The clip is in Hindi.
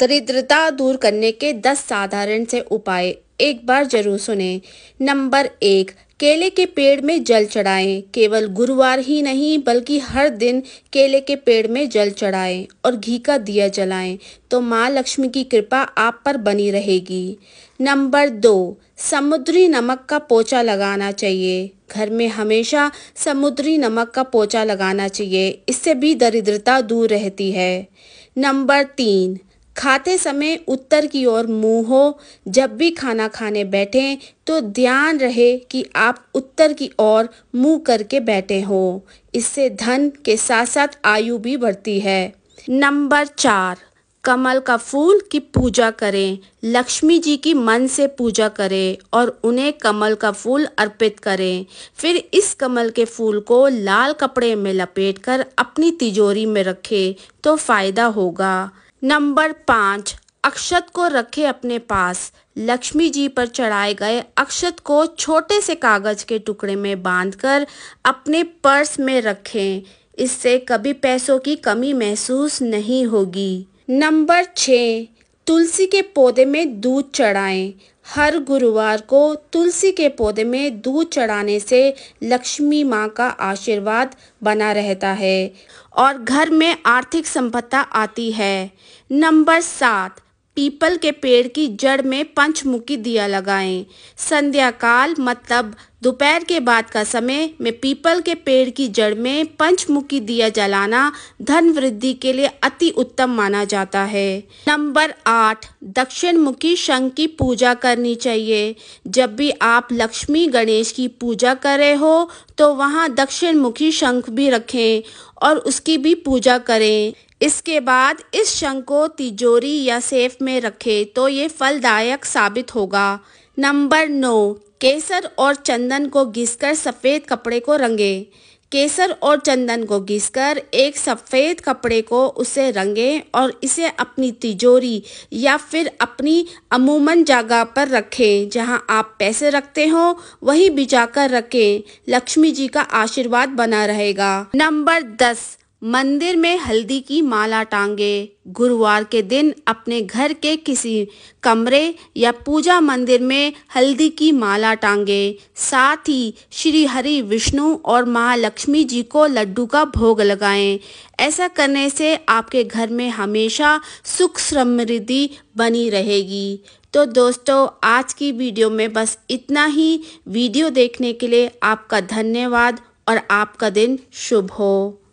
दरिद्रता दूर करने के दस साधारण से उपाय एक बार जरूर सुने नंबर एक केले के पेड़ में जल चढ़ाएं केवल गुरुवार ही नहीं बल्कि हर दिन केले के पेड़ में जल चढ़ाएं और घी का दिया जलाएं तो माँ लक्ष्मी की कृपा आप पर बनी रहेगी नंबर दो समुद्री नमक का पोचा लगाना चाहिए घर में हमेशा समुद्री नमक का पोचा लगाना चाहिए इससे भी दरिद्रता दूर रहती है नंबर तीन खाते समय उत्तर की ओर मुंह हो जब भी खाना खाने बैठें तो ध्यान रहे कि आप उत्तर की ओर मुंह करके बैठे हो इससे धन के साथ साथ आयु भी बढ़ती है नंबर चार कमल का फूल की पूजा करें लक्ष्मी जी की मन से पूजा करें और उन्हें कमल का फूल अर्पित करें फिर इस कमल के फूल को लाल कपड़े में लपेटकर अपनी तिजोरी में रखें तो फ़ायदा होगा नंबर पाँच अक्षत को रखे अपने पास लक्ष्मी जी पर चढ़ाए गए अक्षत को छोटे से कागज के टुकड़े में बांधकर अपने पर्स में रखें इससे कभी पैसों की कमी महसूस नहीं होगी नंबर छः तुलसी के पौधे में दूध चढ़ाएं हर गुरुवार को तुलसी के पौधे में दूध चढ़ाने से लक्ष्मी माँ का आशीर्वाद बना रहता है और घर में आर्थिक संपदा आती है नंबर सात पीपल के पेड़ की जड़ में पंचमुखी दिया लगाएं संध्या काल मतलब दोपहर के बाद का समय में पीपल के पेड़ की जड़ में पंचमुखी दिया जलाना धन वृद्धि के लिए अति उत्तम माना जाता है नंबर आठ दक्षिण मुखी शंख की पूजा करनी चाहिए जब भी आप लक्ष्मी गणेश की पूजा कर रहे हो तो वहाँ दक्षिण मुखी शंख भी रखें और उसकी भी पूजा करें इसके बाद इस शंख को तिजोरी या सेफ में रखें तो ये फलदायक साबित होगा नंबर नौ केसर और चंदन को घिसकर सफ़ेद कपड़े को रंगे केसर और चंदन को घिसकर एक सफ़ेद कपड़े को उसे रंगे और इसे अपनी तिजोरी या फिर अपनी अमूमन जगह पर रखें जहां आप पैसे रखते हो वहीं बिजाकर रखें लक्ष्मी जी का आशीर्वाद बना रहेगा नंबर दस मंदिर में हल्दी की माला टांगे गुरुवार के दिन अपने घर के किसी कमरे या पूजा मंदिर में हल्दी की माला टांगे साथ ही श्री हरि विष्णु और महालक्ष्मी जी को लड्डू का भोग लगाएं। ऐसा करने से आपके घर में हमेशा सुख समृद्धि बनी रहेगी तो दोस्तों आज की वीडियो में बस इतना ही वीडियो देखने के लिए आपका धन्यवाद और आपका दिन शुभ हो